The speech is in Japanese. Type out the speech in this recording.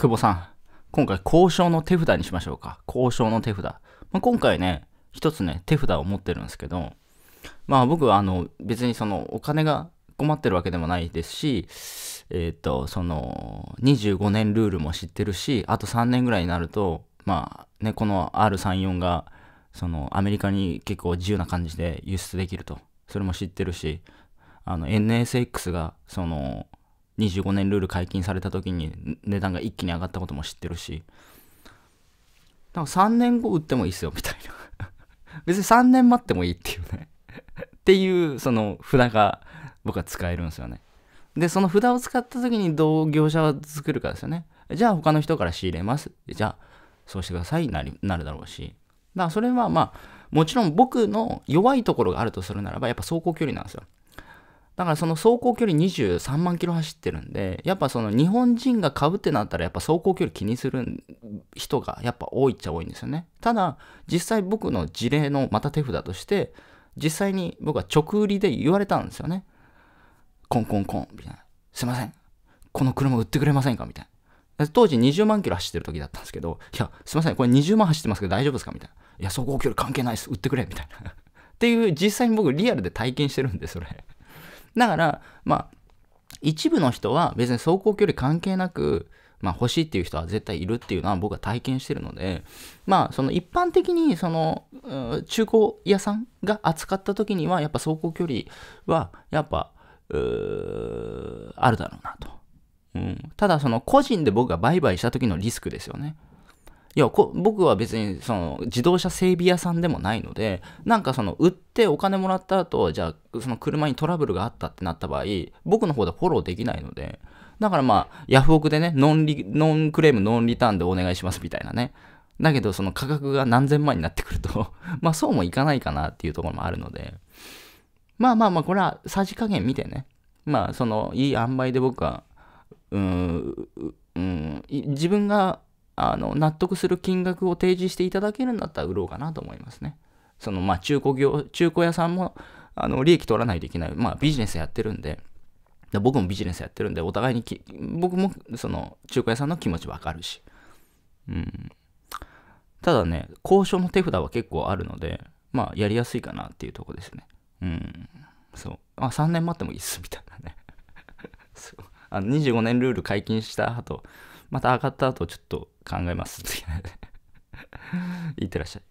久保さん、今回交渉の手札にしましょうか。交渉の手札。まあ、今回ね、一つね、手札を持ってるんですけど、まあ僕はあの別にそのお金が困ってるわけでもないですし、えっ、ー、と、その25年ルールも知ってるし、あと3年ぐらいになると、まあね、この R34 がそのアメリカに結構自由な感じで輸出できると。それも知ってるし、あの NSX がその25年ルール解禁された時に値段が一気に上がったことも知ってるし、んか3年後売ってもいいっすよ、みたいな 別に3年待ってもいいっていうねっていう、その札が僕は使えるんですよね。で、その札を使った時にどう業者は作るかですよね。じゃあ他の人から仕入れます。じゃあ、そうしてくださいなり、なるだろうし。だからそれはまあ、もちろん僕の弱いところがあるとするならば、やっぱ走行距離なんですよ。だからその走行距離23万キロ走ってるんで、やっぱその日本人が買うってなったら、やっぱ走行距離気にする人がやっぱ多いっちゃ多いんですよね。ただ、実際僕の事例のまた手札として、実際に僕は直売りで言われたんですよね。コンコンコン、みたいな。すいません。この車売ってくれませんかみたいな。当時20万キロ走ってる時だったんですけど、いや、すいません、これ20万走ってますけど大丈夫ですかみたいな。いや、走行距離関係ないです。売ってくれ。みたいな。っていう、実際に僕リアルで体験してるんで、それ。だから、まあ、一部の人は別に走行距離関係なく、まあ、欲しいっていう人は絶対いるっていうのは僕は体験してるので、まあ、その一般的にその中古屋さんが扱った時にはやっぱ走行距離はやっぱあるだろうなと。うん、ただその個人で僕が売買した時のリスクですよね。いや僕は別にその自動車整備屋さんでもないのでなんかその売ってお金もらった後じゃあその車にトラブルがあったってなった場合僕の方でフォローできないのでだからまあヤフオクでねノンリノンクレームノンリターンでお願いしますみたいなねだけどその価格が何千万になってくると まあそうもいかないかなっていうところもあるのでまあまあまあこれはさじ加減見てねまあそのいい塩梅で僕はうん、うん、自分があの納得する金額を提示していただけるんだったら売ろうかなと思いますね。そのまあ中古業、中古屋さんもあの利益取らないといけない、まあ、ビジネスやってるんで、で僕もビジネスやってるんで、お互いにき、僕もその中古屋さんの気持ちわかるし。うん。ただね、交渉の手札は結構あるので、まあ、やりやすいかなっていうとこですね。うん。そう。あ、3年待ってもいいっす、みたいなね。そう。あの、25年ルール解禁した後、また上がった後ちょっと考えます。い ってらっしゃい。